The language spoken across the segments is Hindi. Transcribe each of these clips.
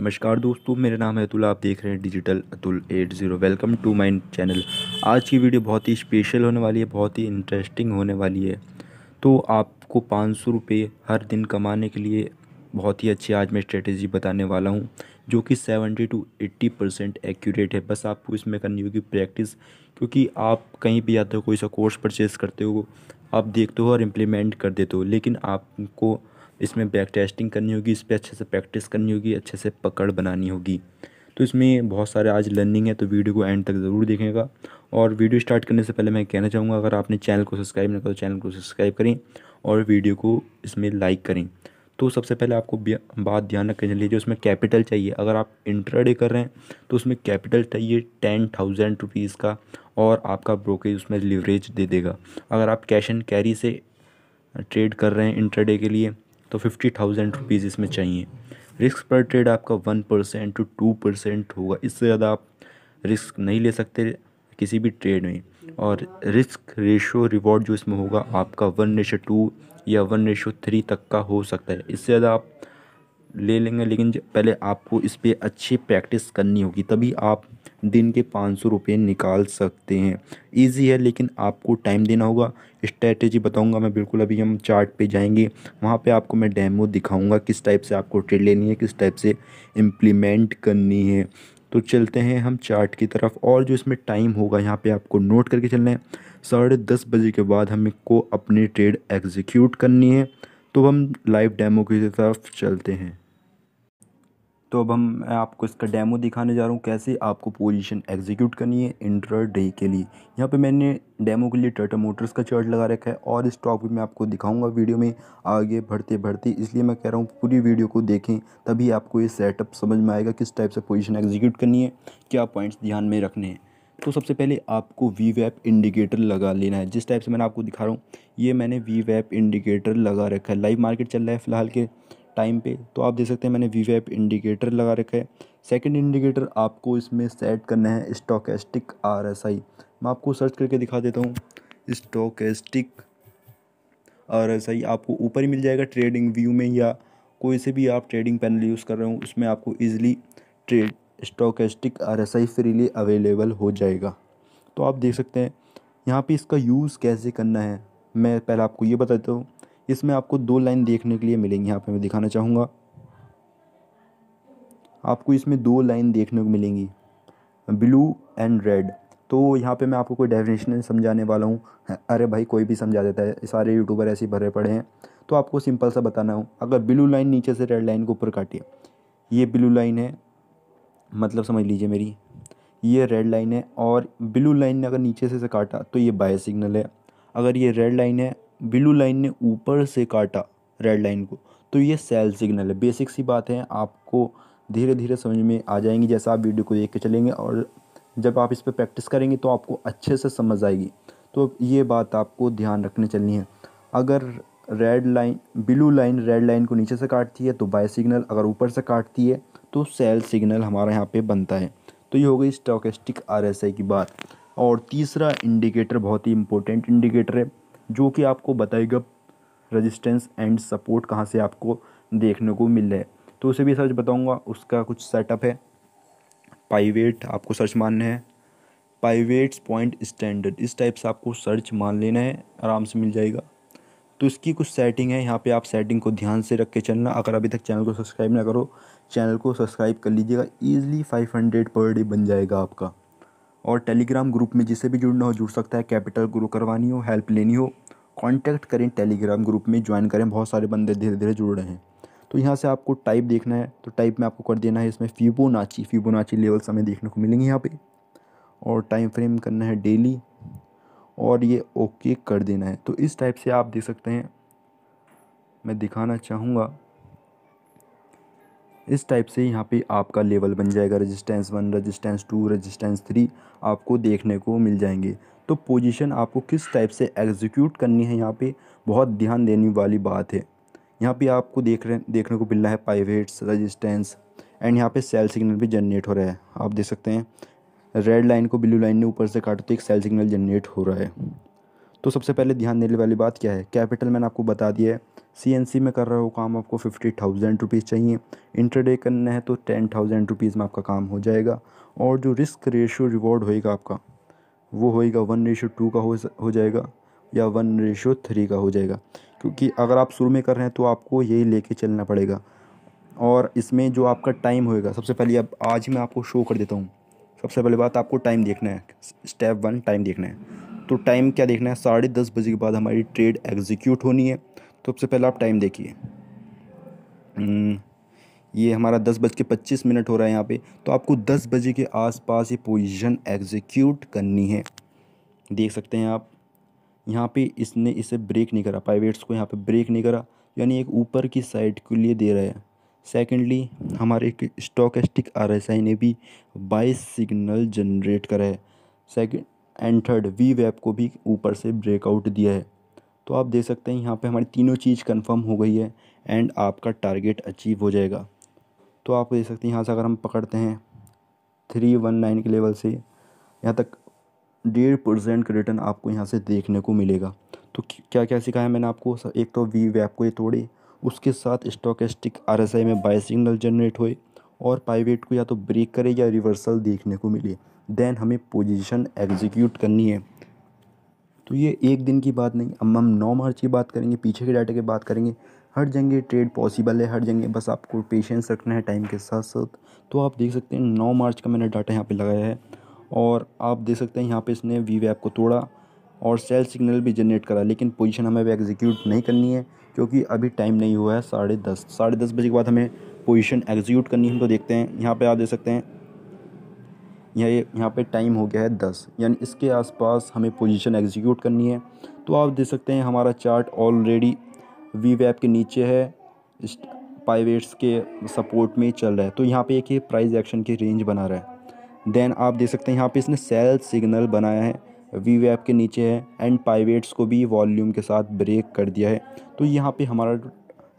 नमस्कार दोस्तों मेरा नाम है अतुल आप देख रहे हैं digital Atul 80 welcome to my channel आज की वीडियो बहुत ही स्पेशल होने वाली है बहुत ही इंटरेस्टिंग होने वाली है तो आपको पाँच सौ रुपये हर दिन कमाने के लिए बहुत ही अच्छी आज मैं स्ट्रेटेजी बताने वाला हूँ जो कि 70 टू 80 परसेंट एक्यूरेट है बस आपको इसमें करनी होगी प्रैक्टिस क्योंकि आप कहीं भी आते हो कोई सा कोर्स परचेज़ करते हो आप देखते हो और इम्प्लीमेंट कर देते हो लेकिन आपको इसमें बैक टेस्टिंग करनी होगी इस पर अच्छे से प्रैक्टिस करनी होगी अच्छे से पकड़ बनानी होगी तो इसमें बहुत सारे आज लर्निंग है तो वीडियो को एंड तक ज़रूर देखेगा और वीडियो स्टार्ट करने से पहले मैं कहना चाहूँगा अगर आपने चैनल को सब्सक्राइब नहीं करो तो चैनल को सब्सक्राइब करें और वीडियो को इसमें लाइक करें तो सबसे पहले आपको बात ध्यान रखनी लीजिए उसमें कैपिटल चाहिए अगर आप इंटरडे कर रहे हैं तो उसमें कैपिटल चाहिए टेन थाउजेंड रुपीज़ का और आपका ब्रोकेज उसमें लिवरेज दे देगा अगर आप कैश एंड कैरी से ट्रेड कर रहे हैं इंटरडे के लिए तो फिफ्टी थाउजेंड रुपीज़ इसमें चाहिए रिस्क पर ट्रेड आपका one percent to two percent होगा इससे ज़्यादा आप रिस्क नहीं ले सकते किसी भी ट्रेड में और रिस्क रेशो रिवॉर्ड जो इसमें होगा आपका वन रेशो टू या वन रेशो थ्री तक का हो सकता है इससे ज़्यादा आप ले लेंगे लेकिन पहले आपको इस पर अच्छी प्रैक्टिस करनी होगी तभी आप दिन के पाँच सौ रुपये निकाल सकते हैं इजी है लेकिन आपको टाइम देना होगा स्ट्रैटेजी बताऊंगा मैं बिल्कुल अभी हम चार्ट पे जाएंगे वहाँ पे आपको मैं डेमो दिखाऊंगा किस टाइप से आपको ट्रेड लेनी है किस टाइप से इम्प्लीमेंट करनी है तो चलते हैं हम चार्ट की तरफ और जो इसमें टाइम होगा यहाँ पर आपको नोट करके चलना है साढ़े दस बजे के बाद हमें को अपनी ट्रेड एग्जीक्यूट करनी है तो हम लाइव डेमो की तरफ चलते हैं तो अब हम आपको इसका डेमो दिखाने जा रहा हूँ कैसे आपको पोजीशन एग्जीक्यूट करनी है इंटर डे के लिए यहाँ पे मैंने डेमो के लिए टाटा मोटर्स का चार्ट लगा रखा है और इस टॉपिक मैं आपको दिखाऊंगा वीडियो में आगे बढ़ते बढ़ते इसलिए मैं कह रहा हूँ पूरी वीडियो को देखें तभी आपको ये सेटअप समझ में आएगा किस टाइप से पोजिशन एग्जीक्यूट करनी है क्या पॉइंट्स ध्यान में रखने हैं तो सबसे पहले आपको वी वैप इंडिकेटर लगा लेना है जिस टाइप से मैंने आपको दिखा रहा हूँ ये मैंने वी वैप इंडिकेटर लगा रखा है लाइव मार्केट चल रहा है फ़िलहाल के टाइम पे तो आप देख सकते हैं मैंने वी वी इंडिकेटर लगा रखा है सेकंड इंडिकेटर आपको इसमें सेट करना है स्टोकेस्टिक आर एस आई मैं आपको सर्च करके दिखा देता हूँ स्टोकेस्टिक आर एस आई आपको ऊपर ही मिल जाएगा ट्रेडिंग व्यू में या कोई से भी आप ट्रेडिंग पैनल यूज़ कर रहे हो उसमें आपको easily trade stochastic R S I freely available हो जाएगा तो आप देख सकते हैं यहाँ पर इसका यूज़ कैसे करना है मैं पहले आपको ये बताता हूँ इसमें आपको दो लाइन देखने के लिए मिलेंगी यहाँ पे मैं दिखाना चाहूँगा आपको इसमें दो लाइन देखने को मिलेंगी ब्लू एंड रेड तो यहाँ पे मैं आपको कोई डेफिनेशन समझाने वाला हूँ अरे भाई कोई भी समझा देता है सारे यूट्यूबर ऐसे भरे पड़े हैं तो आपको सिंपल सा बताना हो अगर ब्लू लाइन नीचे से रेड लाइन को ऊपर काटिए ये ब्लू लाइन है मतलब समझ लीजिए मेरी ये रेड लाइन है और ब्लू लाइन ने अगर नीचे से, से काटा तो ये बाय सिग्नल है अगर ये रेड लाइन है ब्लू लाइन ने ऊपर से काटा रेड लाइन को तो ये सेल सिग्नल है बेसिक सी बात है आपको धीरे धीरे समझ में आ जाएंगी जैसा आप वीडियो को देख के चलेंगे और जब आप इस पर प्रैक्टिस करेंगे तो आपको अच्छे से समझ आएगी तो ये बात आपको ध्यान रखने चलनी है अगर red line blue line red line को नीचे से काटती है तो बाय सिग्नल अगर ऊपर से काटती है तो सेल सिग्नल हमारा यहाँ पे बनता है तो ये हो गई स्टॉकेस्टिक आर की बात और तीसरा इंडिकेटर बहुत ही इंपॉर्टेंट इंडिकेटर है जो कि आपको बताएगा रजिस्टेंस एंड सपोर्ट कहाँ से आपको देखने को मिल रहा है तो उसे भी सर्च बताऊँगा उसका कुछ सेटअप है पाइवेट आपको सर्च मानना है पाइवेट्स पॉइंट स्टैंडर्ड इस टाइप से आपको सर्च मान लेना है आराम से मिल जाएगा तो इसकी कुछ सेटिंग है यहाँ पे आप सेटिंग को ध्यान से रख के चलना अगर अभी तक चैनल को सब्सक्राइब ना करो चैनल को सब्सक्राइब कर लीजिएगा easily five hundred per day बन जाएगा आपका और टेलीग्राम ग्रुप में जिसे भी जुड़ना हो जुड़ सकता है कैपिटल ग्रो करवानी हो हेल्प लेनी हो कांटेक्ट करें टेलीग्राम ग्रुप में ज्वाइन करें बहुत सारे बंदे धीरे धीरे जुड़ रहे हैं तो यहाँ से आपको टाइप देखना है तो टाइप में आपको कर देना है इसमें फीबोनाची फीबोनाची लेवल्स हमें देखने को मिलेंगे यहाँ पे और टाइम फ्रेम करना है डेली और ये ओके कर देना है तो इस टाइप से आप देख सकते हैं मैं दिखाना चाहूँगा इस टाइप से यहाँ पे आपका लेवल बन जाएगा resistance one resistance two resistance three आपको देखने को मिल जाएंगे तो पोजीशन आपको किस टाइप से एग्जीक्यूट करनी है यहाँ पे बहुत ध्यान देने वाली बात है यहाँ पे आपको देख रहे देखने को मिल रहा है पाइवेट्स रजिस्टेंस एंड यहाँ पर सेल सिग्नल भी जनरेट हो रहा है आप देख सकते हैं रेड लाइन को ब्लू लाइन ने ऊपर से काटो तो एक सेल सिग्नल जनरेट हो रहा है तो सबसे पहले ध्यान देने वाली बात क्या है कैपिटल मैंने आपको बता दिया है सी में कर रहे हो काम आपको फिफ्टी थाउजेंड रुपीज़ चाहिए इंटरडे करना है तो टेन थाउजेंड रुपीज़ में आपका काम हो जाएगा और जो रिस्क रेशियो रिवॉर्ड होएगा आपका वो होएगा वन रेशियो टू का हो हो जाएगा या वन रेशियो थ्री का हो जाएगा क्योंकि अगर आप शुरू में कर रहे हैं तो आपको यही लेके चलना पड़ेगा और इसमें जो आपका टाइम होएगा सबसे पहले अब आज मैं आपको शो कर देता हूँ सबसे पहले बात आपको टाइम देखना है स्टेप वन टाइम देखना है तो टाइम क्या देखना है साढ़े दस बजे के बाद हमारी ट्रेड एग्जीक्यूट होनी है तो सबसे पहले आप टाइम देखिए हम्म, ये हमारा दस बज के पच्चीस मिनट हो रहा है यहाँ पे तो आपको दस बजे के आसपास ये पोजीशन एग्जीक्यूट करनी है देख सकते हैं आप यहाँ पे इसने इसे ब्रेक नहीं करा प्राइवेट्स को यहाँ पे ब्रेक नहीं करा यानी एक ऊपर की साइड के लिए दे रहा है सेकेंडली हमारे एक एस्टिक आर ने भी बाईस सिग्नल जनरेट करा है second and third V wave को भी ऊपर से ब्रेकआउट दिया है तो आप देख सकते हैं यहाँ पे हमारी तीनों चीज़ कंफर्म हो गई है एंड आपका टारगेट अचीव हो जाएगा तो आप देख सकते हैं यहाँ से अगर हम पकड़ते हैं थ्री वन नाइन के लेवल से यहाँ तक डेढ़ परसेंट का रिटर्न आपको यहाँ से देखने को मिलेगा तो क्या क्या सिखाया मैंने आपको एक तो वी वैप को ये तोड़े उसके साथ स्टॉकस्टिक आर में बाय सिग्नल जनरेट हुए और पाइवेट को या तो ब्रेक करे या रिवर्सल देखने को मिले देन हमें पोजीशन एग्जीक्यूट करनी है तो ये एक दिन की बात नहीं अब हम नौ मार्च की बात करेंगे पीछे के डाटा की बात करेंगे हर जगह ट्रेड पॉसिबल है हर जगह बस आपको पेशेंस रखना है टाइम के साथ साथ तो आप देख सकते हैं नौ मार्च का मैंने डाटा यहाँ पर लगाया है और आप देख सकते हैं यहाँ पर इसने वी वैप को तोड़ा और सेल सिग्नल भी जनरेट करा लेकिन पोजीशन हमें अभी एग्जीक्यूट नहीं करनी है क्योंकि अभी टाइम नहीं हुआ है साढ़े दस साढ़े दस बजे के बाद हमें पोजीशन एग्जीक्यूट करनी है तो देखते हैं यहाँ पे आप देख सकते हैं यहाँ यहाँ पे टाइम हो गया है दस यानी इसके आसपास हमें पोजीशन एग्जीक्यूट करनी है तो आप देख सकते हैं हमारा चार्ट ऑलरेडी वी वैप के नीचे है पाइवेट्स के सपोर्ट में चल रहा है तो यहाँ पे एक ये प्राइस एक्शन की रेंज बना रहा है देन आप देख सकते हैं यहाँ पे इसने सेल सिग्नल बनाया है वी वैप के नीचे है एंड पाइवेट्स को भी वॉल्यूम के साथ ब्रेक कर दिया है तो यहाँ पे हमारा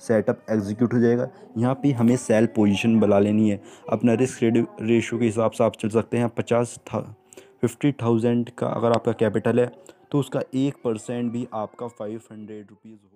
सेटअप एग्जीक्यूट हो जाएगा यहाँ पे हमें सेल पोजीशन बना लेनी है अपना रिस्क रेशियो के हिसाब से आप चल सकते हैं पचास था फिफ्टी थाउजेंड का अगर आपका कैपिटल है तो उसका एक परसेंट भी आपका फाइव हंड्रेड रुपीज़